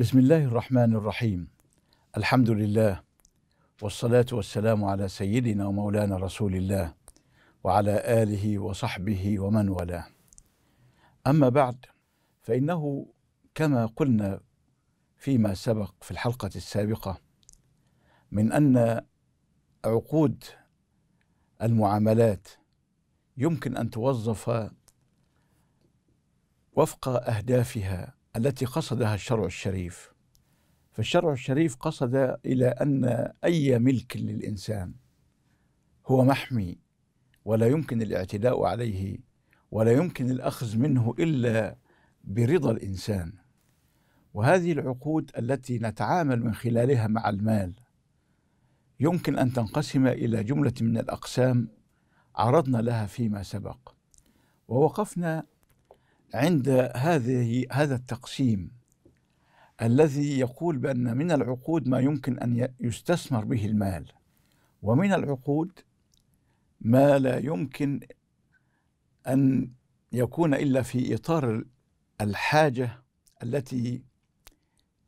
بسم الله الرحمن الرحيم الحمد لله والصلاة والسلام على سيدنا ومولانا رسول الله وعلى آله وصحبه ومن والاه أما بعد فإنه كما قلنا فيما سبق في الحلقة السابقة من أن عقود المعاملات يمكن أن توظف وفق أهدافها التي قصدها الشرع الشريف فالشرع الشريف قصد الى ان اي ملك للانسان هو محمي ولا يمكن الاعتداء عليه ولا يمكن الاخذ منه الا برضا الانسان وهذه العقود التي نتعامل من خلالها مع المال يمكن ان تنقسم الى جمله من الاقسام عرضنا لها فيما سبق ووقفنا عند هذه هذا التقسيم الذي يقول بأن من العقود ما يمكن أن يستثمر به المال ومن العقود ما لا يمكن أن يكون إلا في إطار الحاجة التي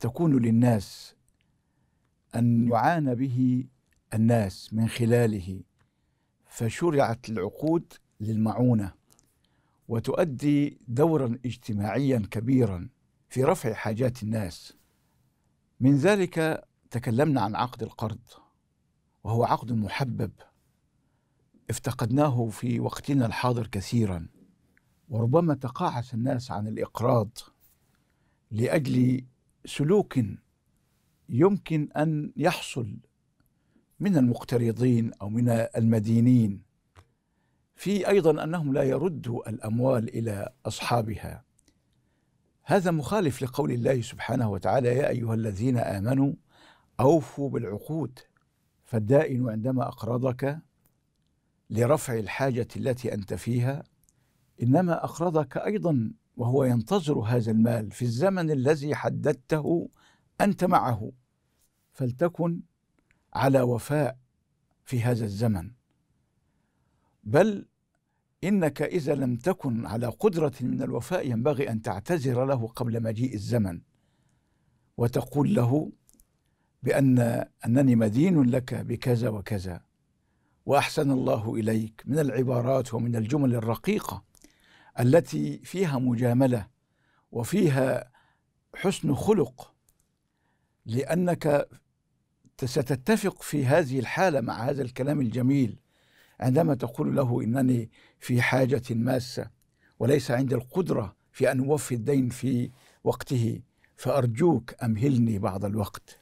تكون للناس أن يعانى به الناس من خلاله فشرعت العقود للمعونة وتؤدي دورا اجتماعيا كبيرا في رفع حاجات الناس من ذلك تكلمنا عن عقد القرض وهو عقد محبب افتقدناه في وقتنا الحاضر كثيرا وربما تقاعس الناس عن الاقراض لاجل سلوك يمكن ان يحصل من المقترضين او من المدينين في ايضا انهم لا يردوا الاموال الى اصحابها هذا مخالف لقول الله سبحانه وتعالى يا ايها الذين امنوا اوفوا بالعقود فالدائن عندما اقرضك لرفع الحاجه التي انت فيها انما اقرضك ايضا وهو ينتظر هذا المال في الزمن الذي حددته انت معه فلتكن على وفاء في هذا الزمن بل إنك إذا لم تكن على قدرة من الوفاء ينبغي أن تعتذر له قبل مجيء الزمن وتقول له بأن أنني مدين لك بكذا وكذا وأحسن الله إليك من العبارات ومن الجمل الرقيقة التي فيها مجاملة وفيها حسن خلق لأنك ستتفق في هذه الحالة مع هذا الكلام الجميل عندما تقول له انني في حاجه ماسه وليس عندي القدره في ان اوفي الدين في وقته فارجوك امهلني بعض الوقت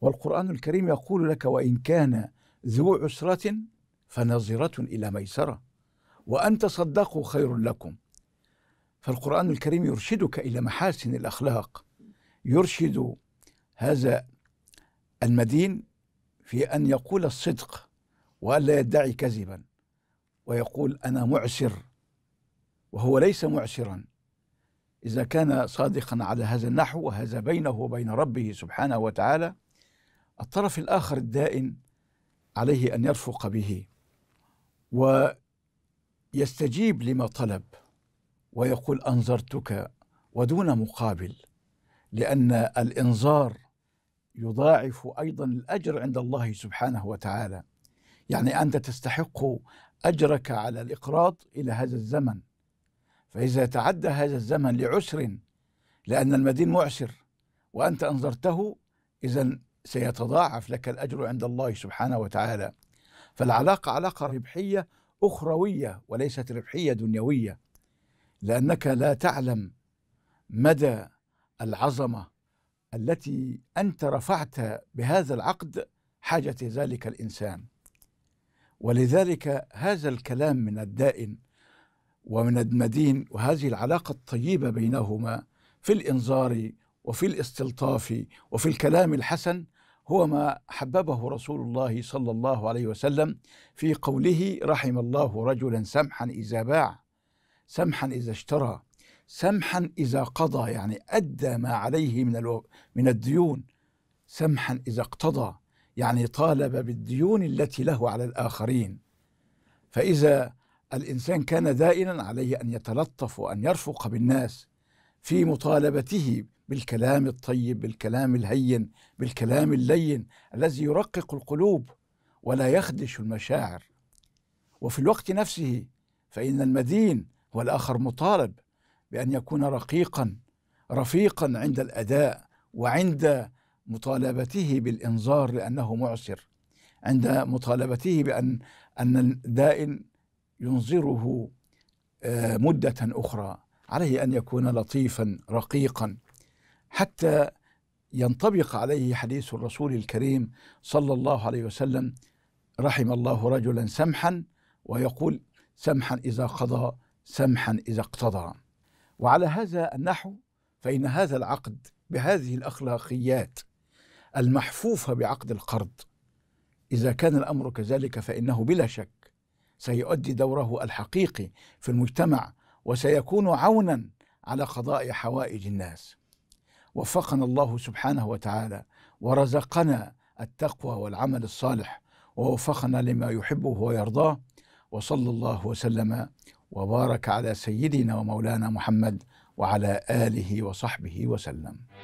والقران الكريم يقول لك وان كان ذو عسره فنظره الى ميسره وان تصدقوا خير لكم فالقران الكريم يرشدك الى محاسن الاخلاق يرشد هذا المدين في ان يقول الصدق وألا يدعي كذبا ويقول أنا معسر وهو ليس معسرا إذا كان صادقا على هذا النحو وهذا بينه وبين ربه سبحانه وتعالى الطرف الآخر الدائن عليه أن يرفق به ويستجيب لما طلب ويقول أنظرتك ودون مقابل لأن الإنظار يضاعف أيضا الأجر عند الله سبحانه وتعالى يعني أنت تستحق أجرك على الإقراض إلى هذا الزمن فإذا تعدى هذا الزمن لعسر لأن المدين معسر وأنت أنظرته إذا سيتضاعف لك الأجر عند الله سبحانه وتعالى فالعلاقة علاقة ربحية أخروية وليست ربحية دنيوية لأنك لا تعلم مدى العظمة التي أنت رفعت بهذا العقد حاجة ذلك الإنسان ولذلك هذا الكلام من الدائن ومن المدين وهذه العلاقة الطيبة بينهما في الإنذار وفي الاستلطاف وفي الكلام الحسن هو ما حببه رسول الله صلى الله عليه وسلم في قوله رحم الله رجلا سمحا إذا باع سمحا إذا اشترى سمحا إذا قضى يعني أدى ما عليه من, الو... من الديون سمحا إذا اقتضى يعني طالب بالديون التي له على الآخرين فإذا الإنسان كان دائما عليه أن يتلطف وأن يرفق بالناس في مطالبته بالكلام الطيب بالكلام الهين بالكلام اللين الذي يرقق القلوب ولا يخدش المشاعر وفي الوقت نفسه فإن المدين هو الآخر مطالب بأن يكون رقيقا رفيقا عند الأداء وعند مطالبته بالإنذار لأنه معسر عند مطالبته بأن أن الدائن ينظره آه، مدة أخرى عليه أن يكون لطيفا رقيقا حتى ينطبق عليه حديث الرسول الكريم صلى الله عليه وسلم رحم الله رجلا سمحا ويقول سمحا إذا قضى سمحا إذا اقتضى وعلى هذا النحو فإن هذا العقد بهذه الأخلاقيات المحفوفة بعقد القرض إذا كان الأمر كذلك فإنه بلا شك سيؤدي دوره الحقيقي في المجتمع وسيكون عونا على قضاء حوائج الناس وفقنا الله سبحانه وتعالى ورزقنا التقوى والعمل الصالح ووفقنا لما يحبه ويرضاه وصلى الله وسلم وبارك على سيدنا ومولانا محمد وعلى اله وصحبه وسلم